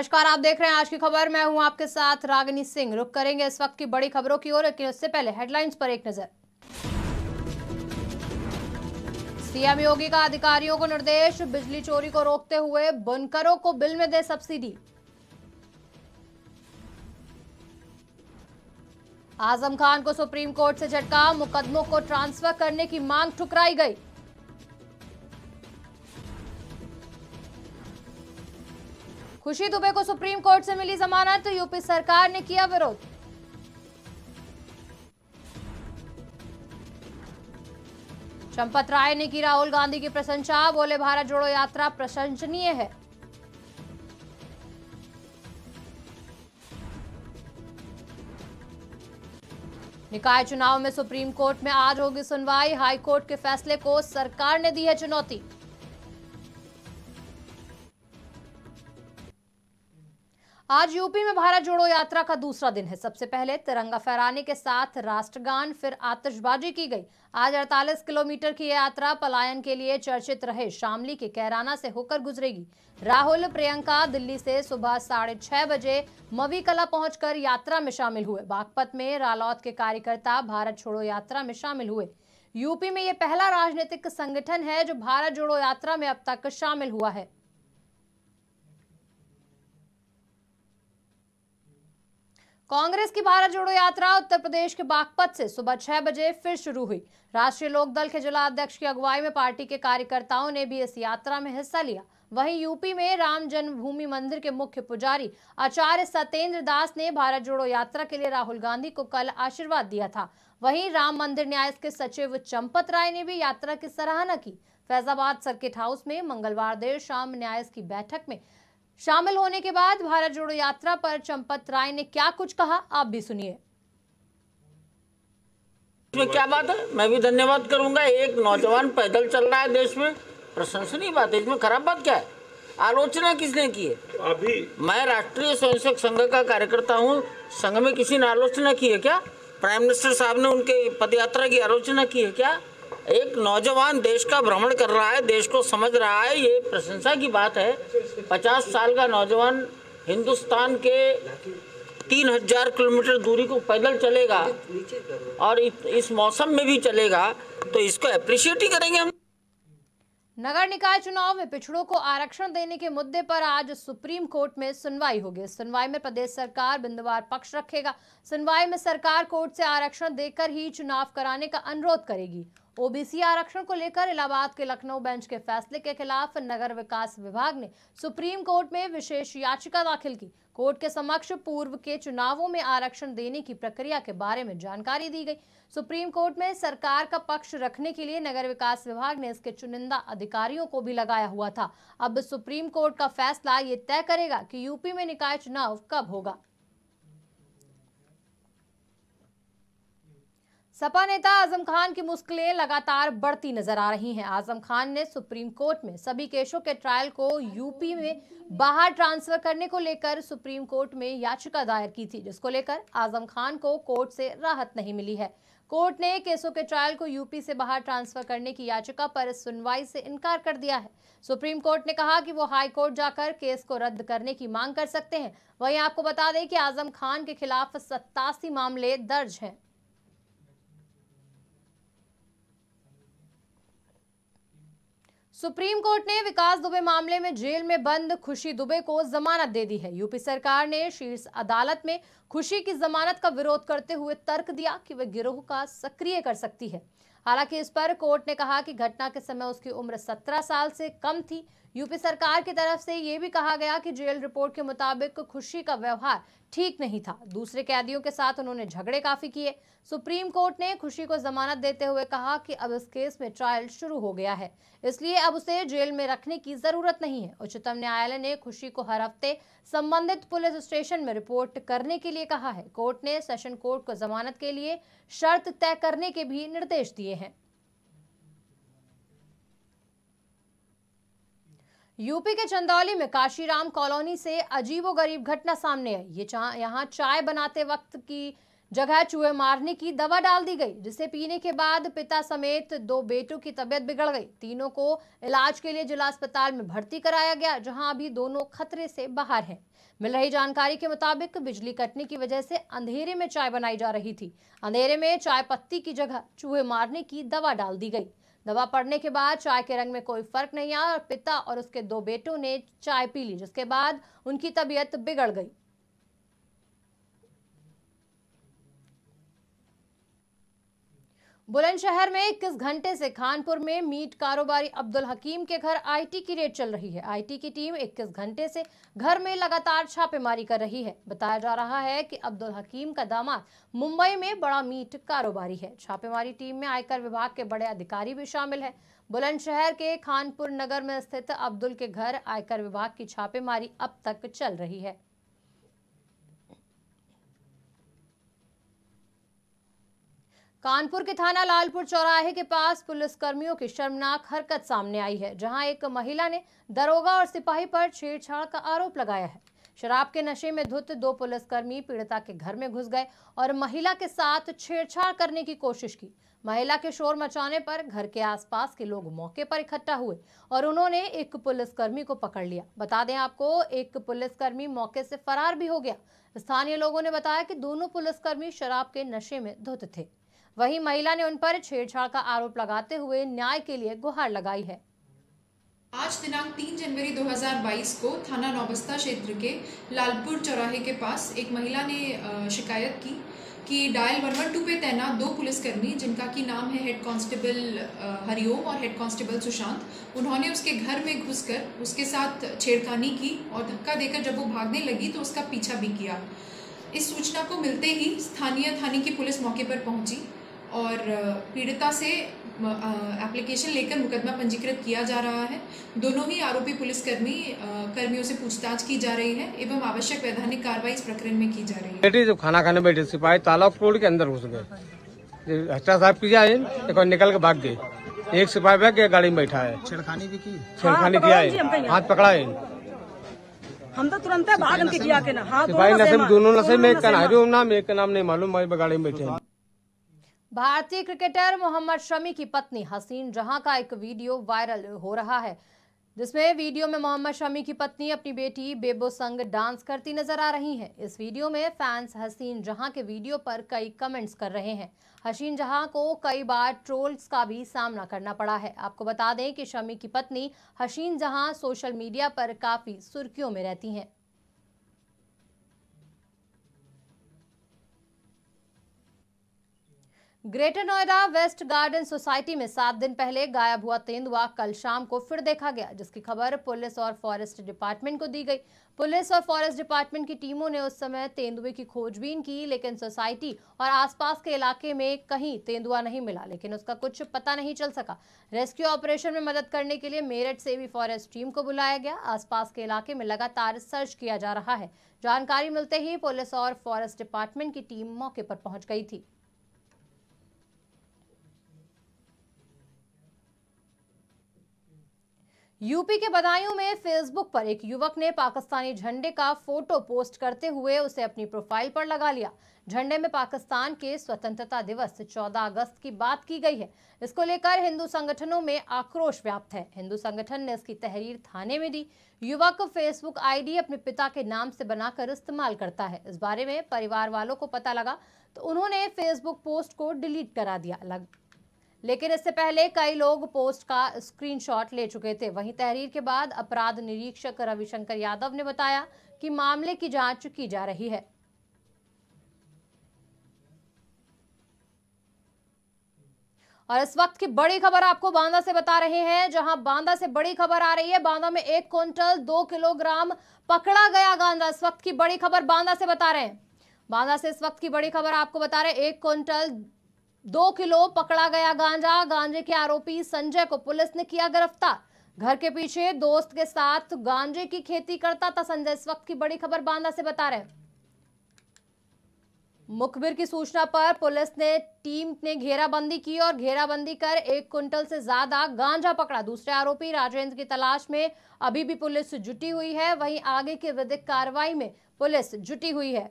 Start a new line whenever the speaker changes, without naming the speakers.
नमस्कार आप देख रहे हैं आज की खबर मैं हूं आपके साथ रागिनी सिंह रुक करेंगे इस वक्त की बड़ी खबरों की ओर लेकिन उससे पहले हेडलाइंस पर एक नजर सीएम योगी का अधिकारियों को निर्देश बिजली चोरी को रोकते हुए बुनकरों को बिल में दे सब्सिडी आजम खान को सुप्रीम कोर्ट से झटका मुकदमों को ट्रांसफर करने की मांग ठुकराई गई खुशी दुबे को सुप्रीम कोर्ट से मिली जमानत तो यूपी सरकार ने किया विरोध चंपत राय ने की राहुल गांधी की प्रशंसा बोले भारत जोड़ो यात्रा प्रशंसनीय है निकाय चुनाव में सुप्रीम कोर्ट में आज होगी सुनवाई हाई कोर्ट के फैसले को सरकार ने दी है चुनौती आज यूपी में भारत जोड़ो यात्रा का दूसरा दिन है सबसे पहले तिरंगा फहराने के साथ राष्ट्रगान फिर आतिशबाजी की गई आज 48 किलोमीटर की यात्रा पलायन के लिए चर्चित रहे शामली के कैराना से होकर गुजरेगी राहुल प्रियंका दिल्ली से सुबह साढ़े छह बजे मवी कला पहुंचकर यात्रा में शामिल हुए बागपत में रालौत के कार्यकर्ता भारत छोड़ो यात्रा में शामिल हुए यूपी में ये पहला राजनीतिक संगठन है जो भारत जोड़ो यात्रा में अब तक शामिल हुआ है कांग्रेस की भारत जोड़ो यात्रा उत्तर प्रदेश के बागपत से सुबह छह बजे फिर शुरू हुई राष्ट्रीय लोक दल के जिला अध्यक्ष की अगुवाई में पार्टी के कार्यकर्ताओं ने भी इस यात्रा में हिस्सा लिया वहीं यूपी में राम जन्मभूमि मंदिर के मुख्य पुजारी आचार्य सत्येंद्र दास ने भारत जोड़ो यात्रा के लिए राहुल गांधी को कल आशीर्वाद दिया था वहीं राम मंदिर न्याय के सचिव चंपत राय ने भी यात्रा की सराहना की फैजाबाद सर्किट हाउस में मंगलवार देर शाम न्यायस की बैठक में शामिल होने के बाद भारत जोड़ो यात्रा पर चंपत राय ने क्या कुछ कहा आप भी सुनिए क्या बात है मैं भी धन्यवाद करूंगा एक नौजवान पैदल चल रहा है देश में प्रशंसनीय बात है इसमें खराब बात क्या है आलोचना किसने की है अभी मैं राष्ट्रीय स्वयंसेवक संघ का कार्यकर्ता हूँ संघ में किसी ने आलोचना की है क्या प्राइम मिनिस्टर साहब ने उनके पदयात्रा की आलोचना की है क्या एक नौजवान देश का भ्रमण कर रहा है देश को समझ रहा है ये प्रशंसा की बात है पचास साल का नौजवान हिंदुस्तान के तीन हजार किलोमीटर दूरी को पैदल चलेगा और इस मौसम में भी चलेगा तो इसको अप्रिशिएट ही करेंगे हम नगर निकाय चुनाव में पिछड़ों को आरक्षण देने के मुद्दे पर आज सुप्रीम कोर्ट में सुनवाई होगी सुनवाई में प्रदेश सरकार बिंदुवार पक्ष रखेगा सुनवाई में सरकार कोर्ट से आरक्षण देकर ही चुनाव कराने का अनुरोध करेगी ओबीसी आरक्षण को लेकर इलाहाबाद के लखनऊ बेंच के फैसले के खिलाफ नगर विकास विभाग ने सुप्रीम कोर्ट में विशेष याचिका दाखिल की कोर्ट के समक्ष पूर्व के चुनावों में आरक्षण देने की प्रक्रिया के बारे में जानकारी दी गई सुप्रीम कोर्ट में सरकार का पक्ष रखने के लिए नगर विकास विभाग ने इसके चुनिंदा अधिकारियों को भी लगाया हुआ था अब सुप्रीम कोर्ट का फैसला ये तय करेगा कि यूपी में निकाय चुनाव कब होगा सपा नेता आजम खान की मुश्किलें लगातार बढ़ती नजर आ रही हैं आजम खान ने सुप्रीम कोर्ट में सभी केसों के ट्रायल को यूपी में बाहर ट्रांसफर करने को लेकर सुप्रीम कोर्ट में याचिका दायर की थी जिसको लेकर आजम खान को कोर्ट से राहत नहीं मिली है कोर्ट ने केसों के ट्रायल को यूपी से बाहर ट्रांसफर करने की याचिका पर सुनवाई से इनकार कर दिया है सुप्रीम कोर्ट ने कहा कि वो हाई कोर्ट जाकर केस को रद्द करने की मांग कर सकते हैं वहीं आपको बता दें कि आजम खान के खिलाफ सत्तासी मामले दर्ज हैं सुप्रीम कोर्ट ने विकास दुबे मामले में जेल में बंद खुशी दुबे को जमानत दे दी है यूपी सरकार ने शीर्ष अदालत में खुशी की जमानत का विरोध करते हुए तर्क दिया कि वह गिरोह का सक्रिय कर सकती है हालांकि इस पर कोर्ट ने कहा कि घटना के समय उसकी उम्र 17 साल से कम थी यूपी सरकार की तरफ से ये भी कहा गया कि जेल रिपोर्ट के मुताबिक खुशी का व्यवहार ठीक नहीं था दूसरे कैदियों के साथ उन्होंने झगड़े काफी किए सुप्रीम कोर्ट ने खुशी को जमानत देते हुए कहा कि अब इस केस में ट्रायल शुरू हो गया है इसलिए अब उसे जेल में रखने की जरूरत नहीं है उच्चतम न्यायालय ने खुशी को हर हफ्ते संबंधित पुलिस स्टेशन में रिपोर्ट करने के लिए कहा है कोर्ट ने सेशन कोर्ट को जमानत के लिए शर्त तय करने के भी निर्देश दिए हैं यूपी के चंदौली में काशीराम कॉलोनी से अजीबोगरीब घटना सामने आई ये यहाँ चाय बनाते वक्त की जगह चूहे मारने की दवा डाल दी गई जिसे पीने के बाद पिता समेत दो बेटों की तबियत बिगड़ गई तीनों को इलाज के लिए जिला अस्पताल में भर्ती कराया गया जहां अभी दोनों खतरे से बाहर हैं मिल रही जानकारी के मुताबिक बिजली कटने की वजह से अंधेरे में चाय बनाई जा रही थी अंधेरे में चाय पत्ती की जगह चूहे मारने की दवा डाल दी गई दवा पड़ने के बाद चाय के रंग में कोई फर्क नहीं आया और पिता और उसके दो बेटों ने चाय पी ली जिसके बाद उनकी तबीयत बिगड़ गई बुलंदशहर में इक्कीस घंटे से खानपुर में मीट कारोबारी अब्दुल हकीम के घर आईटी की रेड चल रही है आईटी की टीम 21 घंटे से घर में लगातार छापेमारी कर रही है बताया जा रहा है कि अब्दुल हकीम का दामाद मुंबई में बड़ा मीट कारोबारी है छापेमारी टीम में आयकर विभाग के बड़े अधिकारी भी शामिल है बुलंदशहर के खानपुर नगर में स्थित अब्दुल के घर आयकर विभाग की छापेमारी अब तक चल रही है कानपुर के थाना लालपुर चौराहे के पास पुलिसकर्मियों की शर्मनाक हरकत सामने आई है जहां एक महिला ने दरोगा और सिपाही पर छेड़छाड़ का आरोप लगाया है शराब के नशे में धुत दो पुलिसकर्मी पीड़िता के घर में घुस गए और महिला के साथ छेड़छाड़ करने की कोशिश की महिला के शोर मचाने पर घर के आसपास के लोग मौके पर इकट्ठा हुए और उन्होंने एक पुलिसकर्मी को पकड़ लिया बता दें आपको एक पुलिसकर्मी मौके से फरार भी हो गया स्थानीय लोगों ने बताया कि दोनों पुलिसकर्मी शराब के नशे में धुत थे वहीं महिला ने उन पर छेड़छाड़ का आरोप लगाते हुए न्याय के लिए गुहार लगाई है आज दिनांक 3 जनवरी 2022 को थाना नौबस्ता क्षेत्र के लालपुर चौराहे के पास एक महिला ने शिकायत की कि डायल वन वन टू पे तैनात दो पुलिसकर्मी जिनका की नाम है हेड कांस्टेबल हरिओम और हेड कांस्टेबल सुशांत उन्होंने उसके घर में घुसकर उसके साथ छेड़खानी की और धक्का देकर जब वो भागने लगी तो उसका पीछा भी किया इस सूचना को मिलते ही स्थानीय थाने की पुलिस मौके पर पहुंची और पीड़िता से एप्लीकेशन लेकर मुकदमा पंजीकृत किया जा रहा है दोनों ही आरोपी पुलिसकर्मी कर्मियों से पूछताछ की जा रही है एवं आवश्यक वैधानिक कार्रवाई इस प्रकरण में की जा रही है बेटी जब खाना खाने बैठे सिपाही तालाब रोड के अंदर घुस गए हस्ता साहब किया है निकल के भाग गए एक सिपाही गया गाड़ी में बैठा है छेड़खानी भी की छेड़खानी हाँ, किया है हाथ पकड़ा है हम तो तुरंत भाग के किया के ना हाँ सिपाही नशे दोनों नशे में एक का नाम एक का नाम नहीं मालूम भाई गाड़ी में बैठे भारतीय क्रिकेटर मोहम्मद शमी की पत्नी हसीन जहां का एक वीडियो वायरल हो रहा है जिसमें वीडियो में मोहम्मद शमी की पत्नी अपनी बेटी बेबो संग डांस करती नजर आ रही हैं इस वीडियो में फैंस हसीन जहां के वीडियो पर कई कमेंट्स कर रहे हैं हसीन जहां को कई बार ट्रोल्स का भी सामना करना पड़ा है आपको बता दें कि शमी की पत्नी हसीन जहां सोशल मीडिया पर काफ़ी सुर्खियों में रहती हैं greater Noida west garden society में सात दिन पहले गायब हुआ तेंदुआ कल शाम को फिर देखा गया जिसकी खबर पुलिस और फॉरेस्ट डिपार्टमेंट को दी गई पुलिस और फॉरेस्ट डिपार्टमेंट की टीमों ने उस समय तेंदुए की खोजबीन की लेकिन सोसाइटी और आसपास के इलाके में कहीं तेंदुआ नहीं मिला लेकिन उसका कुछ पता नहीं चल सका रेस्क्यू ऑपरेशन में मदद करने के लिए मेरठ से भी फॉरेस्ट टीम को बुलाया गया आसपास के इलाके में लगातार सर्च किया जा रहा है जानकारी मिलते ही पुलिस और फॉरेस्ट डिपार्टमेंट की टीम मौके पर पहुंच गई थी यूपी के बदायूं में फेसबुक पर एक युवक ने पाकिस्तानी झंडे का फोटो पोस्ट करते हुए उसे अपनी प्रोफाइल पर लगा लिया झंडे में पाकिस्तान के स्वतंत्रता दिवस 14 अगस्त की बात की गई है इसको लेकर हिंदू संगठनों में आक्रोश व्याप्त है हिंदू संगठन ने इसकी तहरीर थाने में दी युवक फेसबुक आईडी अपने पिता के नाम से बनाकर इस्तेमाल करता है इस बारे में परिवार वालों को पता लगा तो उन्होंने फेसबुक पोस्ट को डिलीट करा दिया लेकिन इससे पहले कई लोग पोस्ट का स्क्रीनशॉट ले चुके थे वहीं तहरीर के बाद अपराध निरीक्षक रविशंकर यादव ने बताया कि मामले की जांच की जा रही है और इस वक्त की बड़ी खबर आपको बांदा से बता रहे हैं जहां बांदा से बड़ी खबर आ रही है बांदा में एक क्विंटल दो किलोग्राम पकड़ा गया गांजा इस वक्त की बड़ी खबर बांदा से बता रहे हैं बांदा से इस वक्त की बड़ी खबर आपको बता रहे हैं एक क्विंटल दो किलो पकड़ा गया गांजा गांजे के आरोपी संजय को पुलिस ने किया गिरफ्तार घर के पीछे दोस्त के साथ गांजे की खेती करता था संजय इस वक्त की बड़ी खबर बांदा से बता रहे मुखबिर की सूचना पर पुलिस ने टीम ने घेराबंदी की और घेराबंदी कर एक कुंटल से ज्यादा गांजा पकड़ा दूसरे आरोपी राजेंद्र की तलाश में अभी भी पुलिस जुटी हुई है वहीं आगे की विधिक कार्रवाई में पुलिस जुटी हुई है